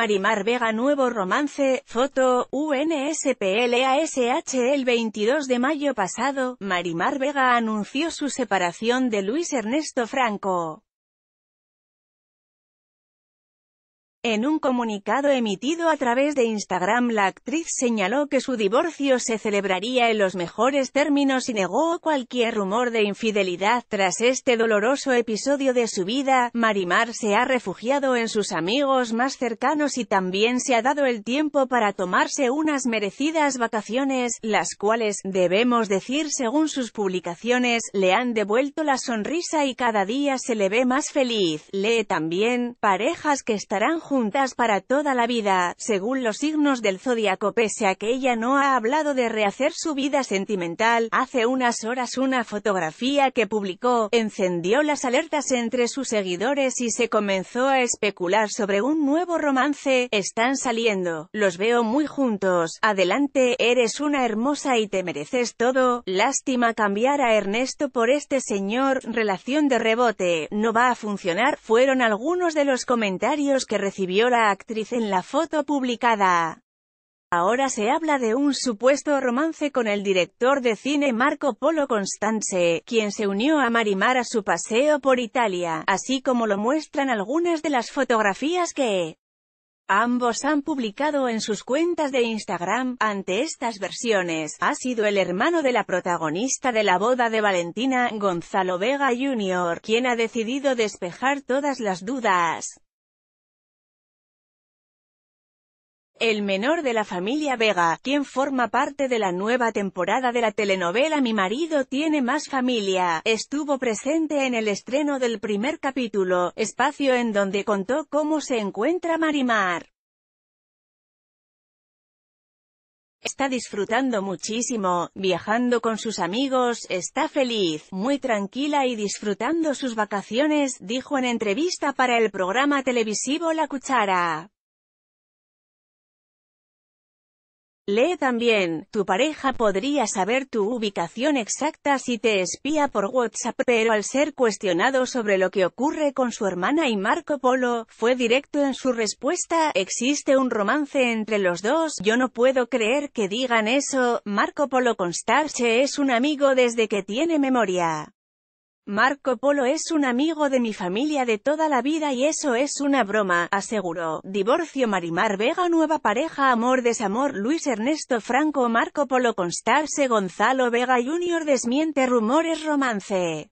Marimar Vega Nuevo romance, foto, UNSPLASH El 22 de mayo pasado, Marimar Vega anunció su separación de Luis Ernesto Franco. En un comunicado emitido a través de Instagram la actriz señaló que su divorcio se celebraría en los mejores términos y negó cualquier rumor de infidelidad. Tras este doloroso episodio de su vida, Marimar se ha refugiado en sus amigos más cercanos y también se ha dado el tiempo para tomarse unas merecidas vacaciones, las cuales, debemos decir según sus publicaciones, le han devuelto la sonrisa y cada día se le ve más feliz. Lee también, parejas que estarán juntas para toda la vida, según los signos del zodiaco pese a que ella no ha hablado de rehacer su vida sentimental, hace unas horas una fotografía que publicó, encendió las alertas entre sus seguidores y se comenzó a especular sobre un nuevo romance, están saliendo, los veo muy juntos, adelante, eres una hermosa y te mereces todo, lástima cambiar a Ernesto por este señor, relación de rebote, no va a funcionar, fueron algunos de los comentarios que recibí recibió la actriz en la foto publicada. Ahora se habla de un supuesto romance con el director de cine Marco Polo Constanze, quien se unió a Marimar a su paseo por Italia, así como lo muestran algunas de las fotografías que ambos han publicado en sus cuentas de Instagram. Ante estas versiones, ha sido el hermano de la protagonista de la boda de Valentina, Gonzalo Vega Jr., quien ha decidido despejar todas las dudas. el menor de la familia Vega, quien forma parte de la nueva temporada de la telenovela Mi marido tiene más familia, estuvo presente en el estreno del primer capítulo, espacio en donde contó cómo se encuentra Marimar. Está disfrutando muchísimo, viajando con sus amigos, está feliz, muy tranquila y disfrutando sus vacaciones, dijo en entrevista para el programa televisivo La Cuchara. Lee también, tu pareja podría saber tu ubicación exacta si te espía por WhatsApp, pero al ser cuestionado sobre lo que ocurre con su hermana y Marco Polo, fue directo en su respuesta, existe un romance entre los dos, yo no puedo creer que digan eso, Marco Polo Constarche es un amigo desde que tiene memoria. Marco Polo es un amigo de mi familia de toda la vida y eso es una broma, aseguró. Divorcio Marimar Vega Nueva pareja Amor Desamor Luis Ernesto Franco Marco Polo Constarse Gonzalo Vega Jr. Desmiente rumores romance